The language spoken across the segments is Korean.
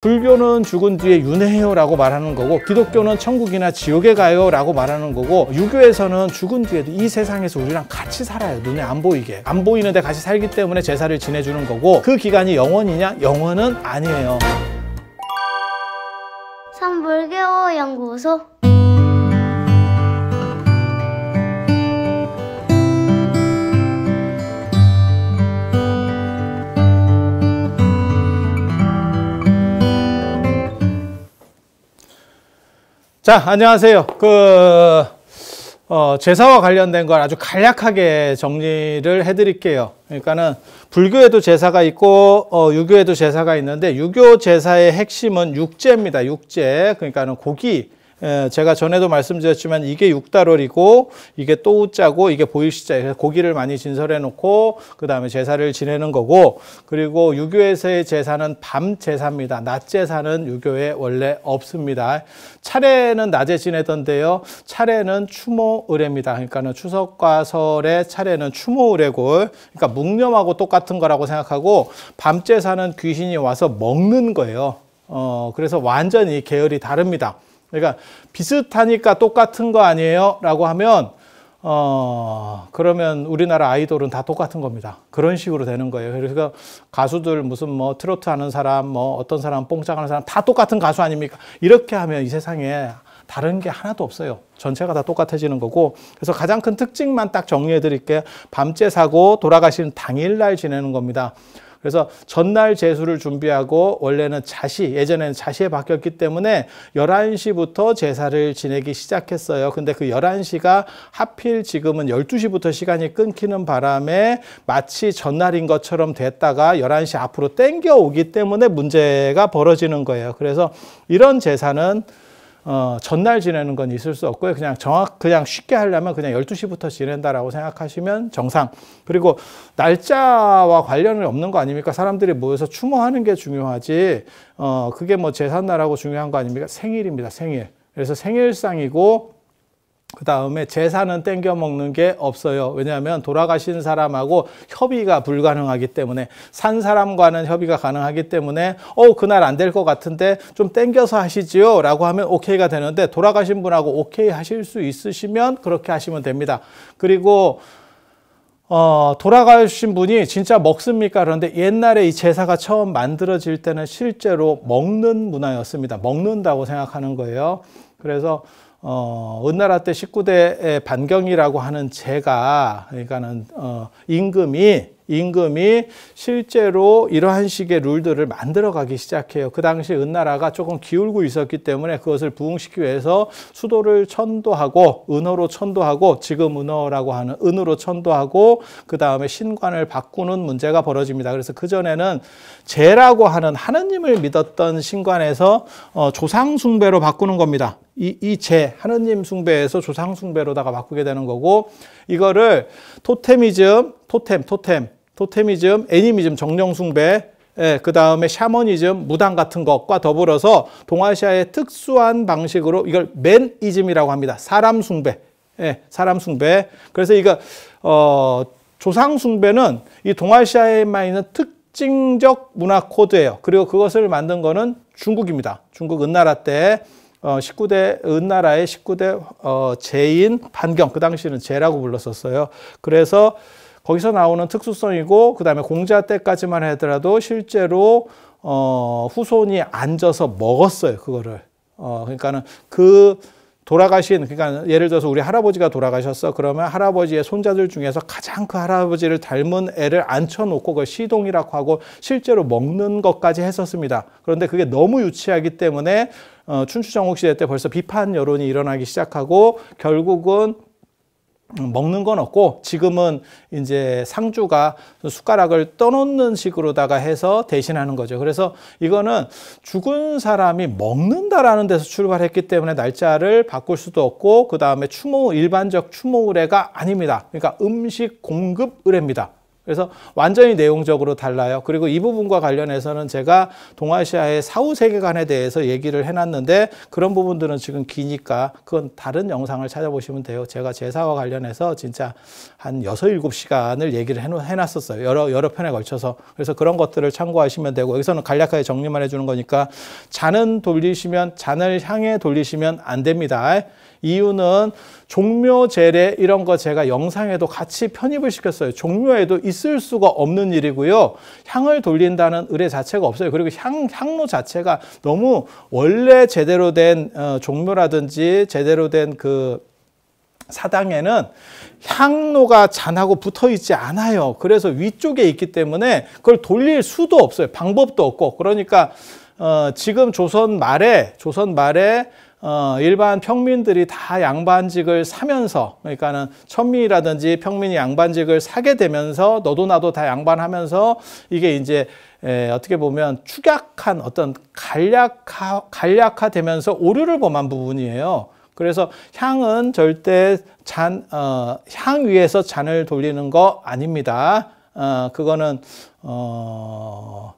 불교는 죽은 뒤에 윤회해요 라고 말하는 거고 기독교는 천국이나 지옥에 가요 라고 말하는 거고 유교에서는 죽은 뒤에도 이 세상에서 우리랑 같이 살아요 눈에 안 보이게 안 보이는데 같이 살기 때문에 제사를 지내주는 거고 그 기간이 영원이냐? 영원은 아니에요 선불교 연구소 자, 안녕하세요. 그, 어, 제사와 관련된 걸 아주 간략하게 정리를 해드릴게요. 그러니까는 불교에도 제사가 있고, 어, 유교에도 제사가 있는데, 유교 제사의 핵심은 육제입니다. 육제. 그러니까는 고기, 예, 제가 전에도 말씀드렸지만 이게 6달월이고 이게 또우자고 이게 보일시자 고기를 많이 진설해 놓고 그 다음에 제사를 지내는 거고 그리고 유교에서의 제사는 밤 제사입니다. 낮 제사는 유교에 원래 없습니다. 차례는 낮에 지내던데요. 차례는 추모 의례입니다. 그러니까는 추석과 설의 차례는 추모 의례고 그러니까 묵념하고 똑같은 거라고 생각하고 밤 제사는 귀신이 와서 먹는 거예요. 어, 그래서 완전히 계열이 다릅니다. 그러니까 비슷하니까 똑같은 거 아니에요? 라고 하면 어, 그러면 우리나라 아이돌은 다 똑같은 겁니다. 그런 식으로 되는 거예요. 그래서 가수들 무슨 뭐 트로트 하는 사람, 뭐 어떤 사람 뽕짝 하는 사람 다 똑같은 가수 아닙니까? 이렇게 하면 이 세상에 다른 게 하나도 없어요. 전체가 다 똑같아지는 거고. 그래서 가장 큰 특징만 딱 정리해 드릴게요. 밤새 사고 돌아가시 당일날 지내는 겁니다. 그래서 전날 제수를 준비하고 원래는 자시, 예전에는 자시에 바뀌었기 때문에 11시부터 제사를 지내기 시작했어요. 근데 그 11시가 하필 지금은 12시부터 시간이 끊기는 바람에 마치 전날인 것처럼 됐다가 11시 앞으로 땡겨오기 때문에 문제가 벌어지는 거예요. 그래서 이런 제사는 어, 전날 지내는 건 있을 수 없고요. 그냥 정확, 그냥 쉽게 하려면 그냥 12시부터 지낸다라고 생각하시면 정상. 그리고 날짜와 관련이 없는 거 아닙니까? 사람들이 모여서 추모하는 게 중요하지, 어, 그게 뭐 제삿날하고 중요한 거 아닙니까? 생일입니다, 생일. 그래서 생일상이고, 그 다음에 재산은 땡겨 먹는 게 없어요. 왜냐하면 돌아가신 사람하고 협의가 불가능하기 때문에 산 사람과는 협의가 가능하기 때문에 어 그날 안 될 것 같은데 좀 땡겨서 하시지요 라고 하면 오케이가 되는데 돌아가신 분하고 오케이 하실 수 있으시면 그렇게 하시면 됩니다. 그리고 어, 돌아가신 분이 진짜 먹습니까? 그런데 옛날에 이 제사가 처음 만들어질 때는 실제로 먹는 문화였습니다. 먹는다고 생각하는 거예요. 그래서 어, 은나라 때 19대 반경이라고 하는 제가, 그러니까는, 어, 임금이 임금이 실제로 이러한 식의 룰들을 만들어가기 시작해요. 그 당시 은나라가 조금 기울고 있었기 때문에 그것을 부흥시키기 위해서 수도를 천도하고 은어로 천도하고 지금 은어라고 하는 은으로 천도하고 그 다음에 신관을 바꾸는 문제가 벌어집니다. 그래서 그 전에는 제라고 하는 하느님을 믿었던 신관에서 어, 조상 숭배로 바꾸는 겁니다. 이, 이 제, 하느님 숭배에서 조상 숭배로다가 바꾸게 되는 거고, 이거를 토테미즘, 토템, 토템, 토테미즘, 애니미즘, 정령숭배, 예, 그 다음에 샤머니즘, 무당 같은 것과 더불어서 동아시아의 특수한 방식으로 이걸 맨이즘이라고 합니다. 사람 숭배. 예, 사람 숭배. 그래서 이거, 어, 조상 숭배는 이 동아시아에만 있는 특징적 문화 코드예요. 그리고 그것을 만든 거는 중국입니다. 중국 은나라 때 어, 19대 은나라의 19대 어, 제인 반경 그 당시는 에 제라고 불렀었어요. 그래서 거기서 나오는 특수성이고 그다음에 공자 때까지만 하더라도 실제로 어, 후손이 앉아서 먹었어요 그거를. 어, 그러니까는 그 돌아가신 그러니까 예를 들어서 우리 할아버지가 돌아가셨어 그러면 할아버지의 손자들 중에서 가장 그 할아버지를 닮은 애를 앉혀놓고 그걸 시동이라고 하고 실제로 먹는 것까지 했었습니다. 그런데 그게 너무 유치하기 때문에 어, 춘추정국 시대 때 벌써 비판 여론이 일어나기 시작하고 결국은 먹는 건 없고 지금은 이제 상주가 숟가락을 떠놓는 식으로다가 해서 대신하는 거죠. 그래서 이거는 죽은 사람이 먹는다라는 데서 출발했기 때문에 날짜를 바꿀 수도 없고 그 다음에 추모 일반적 추모 의례가 아닙니다. 그러니까 음식 공급 의례입니다. 그래서 완전히 내용적으로 달라요. 그리고 이 부분과 관련해서는 제가 동아시아의 사후 세계관에 대해서 얘기를 해놨는데 그런 부분들은 지금 기니까 그건 다른 영상을 찾아보시면 돼요. 제가 제사와 관련해서 진짜 한 6, 7 시간을 얘기를 해놨었어요. 여러, 여러 편에 걸쳐서. 그래서 그런 것들을 참고하시면 되고 여기서는 간략하게 정리만 해주는 거니까 잔은 돌리시면 잔을 향해 돌리시면 안 됩니다. 이유는 종묘 제례 이런 거 제가 영상에도 같이 편입을 시켰어요. 종묘에도 있을 수가 없는 일이고요. 향을 돌린다는 의뢰 자체가 없어요. 그리고 향, 향로 자체가 너무 원래 제대로 된 어, 종묘라든지 제대로 된 그 사당에는 향로가 잔하고 붙어 있지 않아요. 그래서 위쪽에 있기 때문에 그걸 돌릴 수도 없어요. 방법도 없고. 그러니까 어, 지금 조선 말에 조선 말에 어, 일반 평민들이 다 양반직을 사면서 그러니까는 천민이라든지 평민이 양반직을 사게 되면서 너도 나도 다 양반하면서 이게 이제 에, 어떻게 보면 축약한 어떤 간략화 간략화 되면서 오류를 범한 부분이에요. 그래서 향은 절대 잔, 어, 향 위에서 잔을 돌리는 거 아닙니다. 어, 그거는, 어,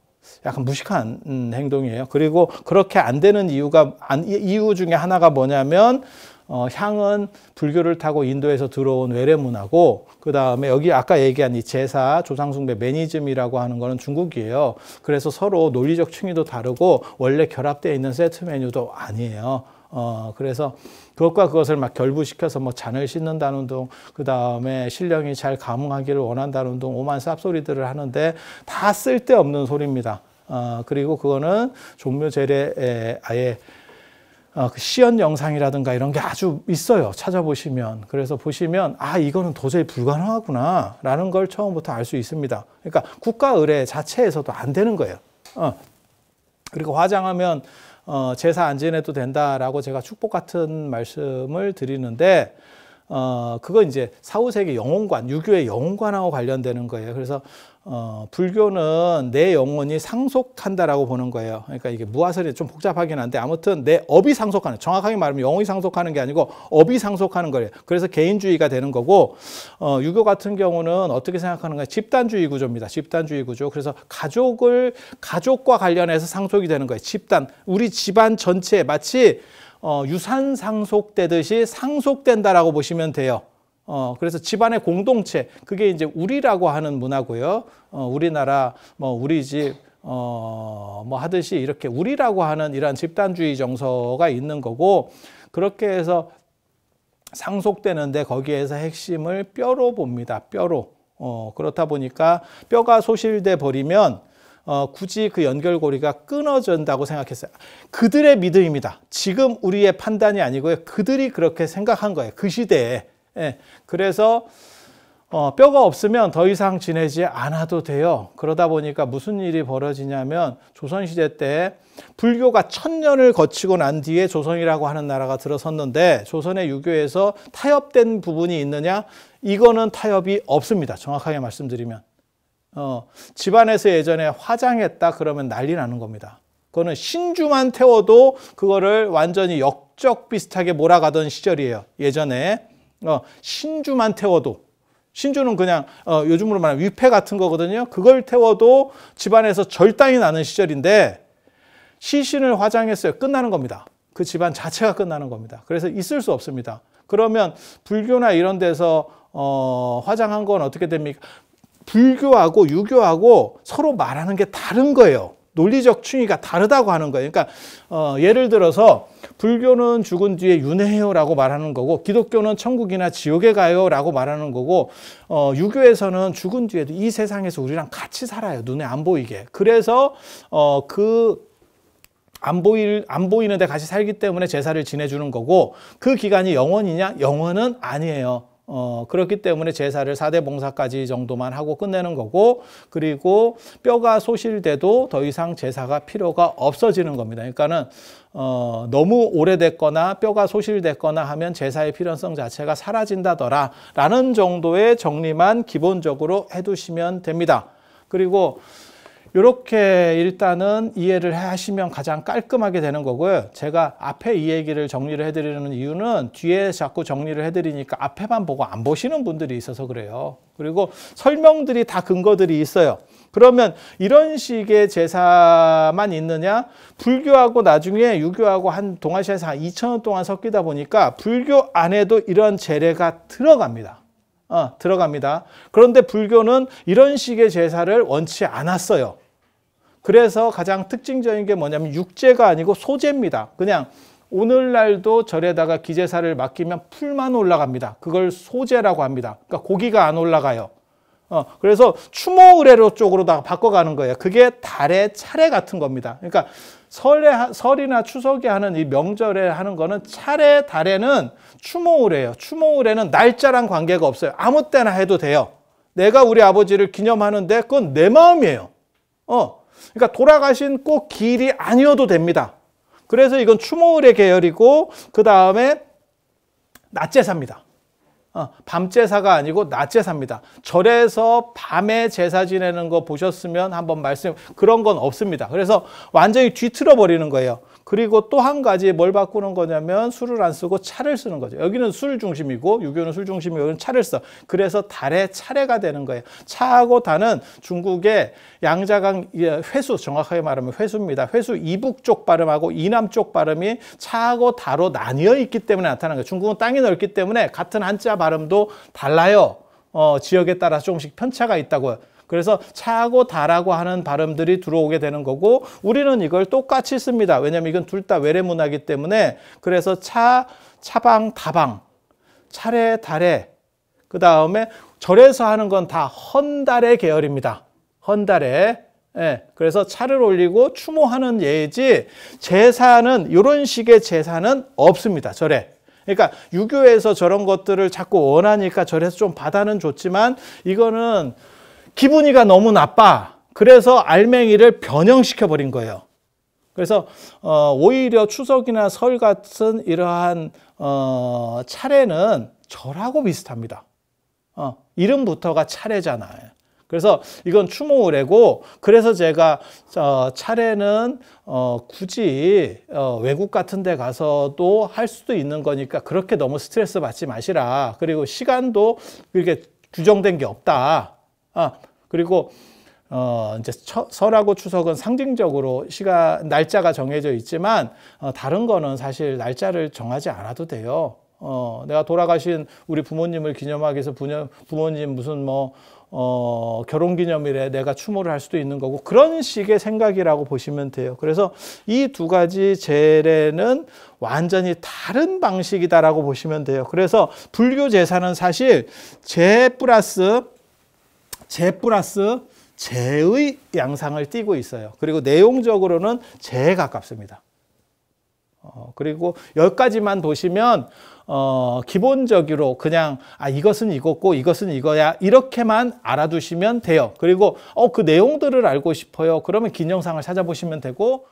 약간 무식한 음, 행동이에요. 그리고 그렇게 안 되는 이유가 이유 중에 하나가 뭐냐면 어, 향은 불교를 타고 인도에서 들어온 외래문화고 그 다음에 여기 아까 얘기한 이 제사 조상숭배 매니즘이라고 하는 거는 중국이에요. 그래서 서로 논리적 층위도 다르고 원래 결합되어 있는 세트 메뉴도 아니에요. 어, 그래서 그것과 그것을 막 결부시켜서 뭐 잔을 씻는다는 둥, 그 다음에 신령이 잘 감흥하기를 원한다는 둥, 오만 쌉소리들을 하는데 다 쓸데없는 소리입니다. 어, 그리고 그거는 종묘제례에 아예 어, 그 시연 영상이라든가 이런 게 아주 있어요. 찾아보시면. 그래서 보시면, 아, 이거는 도저히 불가능하구나. 라는 걸 처음부터 알 수 있습니다. 그러니까 국가 의뢰 자체에서도 안 되는 거예요. 어. 그리고 화장하면, 어, 제사 안 지내도 된다라고 제가 축복 같은 말씀을 드리는데, 어, 그거 이제 사후세계 영혼관, 유교의 영혼관하고 관련되는 거예요. 그래서 어, 불교는 내 영혼이 상속한다라고 보는 거예요. 그러니까 이게 무아설이 좀 복잡하긴 한데 아무튼 내 업이 상속하는, 정확하게 말하면 영혼이 상속하는 게 아니고 업이 상속하는 거예요. 그래서 개인주의가 되는 거고, 어, 유교 같은 경우는 어떻게 생각하는가? 집단주의 구조입니다. 집단주의 구조. 그래서 가족을, 가족과 관련해서 상속이 되는 거예요. 집단, 우리 집안 전체 마치 어, 유산 상속되듯이 상속된다라고 보시면 돼요. 어, 그래서 집안의 공동체, 그게 이제 우리라고 하는 문화고요. 어, 우리나라, 뭐, 우리 집, 어, 뭐 하듯이 이렇게 우리라고 하는 이러 집단주의 정서가 있는 거고, 그렇게 해서 상속되는데 거기에서 핵심을 뼈로 봅니다. 뼈로. 어, 그렇다 보니까 뼈가 소실돼 버리면 어, 굳이 그 연결고리가 끊어진다고 생각했어요. 그들의 믿음입니다. 지금 우리의 판단이 아니고요. 그들이 그렇게 생각한 거예요. 그 시대에. 예. 그래서 어, 뼈가 없으면 더 이상 지내지 않아도 돼요. 그러다 보니까 무슨 일이 벌어지냐면 조선시대 때 불교가 천년을 거치고 난 뒤에 조선이라고 하는 나라가 들어섰는데 조선의 유교에서 타협된 부분이 있느냐? 이거는 타협이 없습니다. 정확하게 말씀드리면. 어, 집안에서 예전에 화장했다 그러면 난리 나는 겁니다. 그거는 신주만 태워도 그거를 완전히 역적 비슷하게 몰아가던 시절이에요. 예전에 어, 신주만 태워도 신주는 그냥 어, 요즘으로 말하면 위패 같은 거거든요. 그걸 태워도 집안에서 절단이 나는 시절인데 시신을 화장했어요. 끝나는 겁니다. 그 집안 자체가 끝나는 겁니다. 그래서 있을 수 없습니다. 그러면 불교나 이런 데서 어, 화장한 건 어떻게 됩니까? 불교하고 유교하고 서로 말하는 게 다른 거예요. 논리적 충의가 다르다고 하는 거예요. 그러니까 어, 예를 들어서 불교는 죽은 뒤에 윤회해요라고 말하는 거고 기독교는 천국이나 지옥에 가요라고 말하는 거고 어, 유교에서는 죽은 뒤에도 이 세상에서 우리랑 같이 살아요. 눈에 안 보이게. 그래서 어, 그안 보일 안 보이는데 같이 살기 때문에 제사를 지내주는 거고 그 기간이 영원이냐? 영원은 아니에요. 어, 그렇기 때문에 제사를 사대 봉사까지 정도만 하고 끝내는 거고, 그리고 뼈가 소실돼도 더 이상 제사가 필요가 없어지는 겁니다. 그러니까는, 어, 너무 오래됐거나 뼈가 소실됐거나 하면 제사의 필연성 자체가 사라진다더라. 라는 정도의 정리만 기본적으로 해두시면 됩니다. 그리고, 이렇게 일단은 이해를 하시면 가장 깔끔하게 되는 거고요. 제가 앞에 이 얘기를 정리를 해드리는 이유는 뒤에 자꾸 정리를 해드리니까 앞에만 보고 안 보시는 분들이 있어서 그래요. 그리고 설명들이 다 근거들이 있어요. 그러면 이런 식의 제사만 있느냐? 불교하고 나중에 유교하고 한 동아시아에서 한2천원 동안 섞이다 보니까 불교 안에도 이런 제례가 들어갑니다. 어, 들어갑니다. 그런데 불교는 이런 식의 제사를 원치 않았어요. 그래서 가장 특징적인 게 뭐냐면 육제가 아니고 소재입니다. 그냥 오늘날도 절에다가 기재사를 맡기면 풀만 올라갑니다. 그걸 소재라고 합니다. 그러니까 고기가 안 올라가요. 어, 그래서 추모 의뢰로 쪽으로다가 바꿔가는 거예요. 그게 달의 차례 같은 겁니다. 그러니까 설에, 설이나 추석에 하는 이 명절에 하는 거는 차례, 달에는 추모 의뢰예요. 추모 의뢰는 날짜랑 관계가 없어요. 아무 때나 해도 돼요. 내가 우리 아버지를 기념하는데 그건 내 마음이에요. 어, 그러니까 돌아가신 꼭 길이 아니어도 됩니다. 그래서 이건 추모의 계열이고 그 다음에 낮제사입니다. 어, 밤 제사가 아니고 낮 제사입니다. 절에서 밤에 제사 지내는 거 보셨으면 한번 말씀 그런 건 없습니다. 그래서 완전히 뒤틀어 버리는 거예요. 그리고 또 한 가지 뭘 바꾸는 거냐면 술을 안 쓰고 차를 쓰는 거죠. 여기는 술 중심이고 유교는 술 중심이고 여기는 차를 써. 그래서 달의 차례가 되는 거예요. 차하고 단은 중국의 양자강 예, 회수 정확하게 말하면 회수입니다. 회수 이북 쪽 발음하고 이남 쪽 발음이 차하고 다로 나뉘어 있기 때문에 나타나는 거예요. 중국은 땅이 넓기 때문에 같은 한자 발음도 달라요. 어, 지역에 따라 조금씩 편차가 있다고 요 그래서 차고 하 다라고 하는 발음들이 들어오게 되는 거고 우리는 이걸 똑같이 씁니다. 왜냐하면 이건 둘 다 외래 문화이기 때문에 그래서 차, 차방, 다방, 차례, 달에 그 다음에 절에서 하는 건 다 헌달의 계열입니다. 헌달의 예, 그래서 차를 올리고 추모하는 예지 제사는 이런 식의 제사는 없습니다. 절에 그러니까 유교에서 저런 것들을 자꾸 원하니까 절에서 좀 받아는 좋지만 이거는 기분이가 너무 나빠. 그래서 알맹이를 변형시켜 버린 거예요. 그래서 어, 오히려 추석이나 설 같은 이러한 어, 차례는 절하고 비슷합니다. 어, 이름부터가 차례잖아요. 그래서 이건 추모 의뢰고 그래서 제가 어, 차례는 어, 굳이 어, 외국 같은 데 가서도 할 수도 있는 거니까 그렇게 너무 스트레스 받지 마시라. 그리고 시간도 이렇게 규정된 게 없다. 아, 그리고 어, 이제 처, 설하고 추석은 상징적으로 시가 날짜가 정해져 있지만, 어, 다른 거는 사실 날짜를 정하지 않아도 돼요. 어, 내가 돌아가신 우리 부모님을 기념하기 위해서 부녀, 부모님 무슨 뭐, 어, 결혼기념일에 내가 추모를 할 수도 있는 거고 그런 식의 생각이라고 보시면 돼요. 그래서 이 두 가지 제례는 완전히 다른 방식이다라고 보시면 돼요. 그래서 불교 제사는 사실 제 플러스 제 플러스 제의 양상을 띠고 있어요. 그리고 내용적으로는 제에 가깝습니다. 어, 그리고 열 가지만 보시면 어, 기본적으로 그냥 아 이것은 이거고 이것은 이거야 이렇게만 알아두시면 돼요. 그리고 어그 내용들을 알고 싶어요. 그러면 긴영상을 찾아보시면 되고.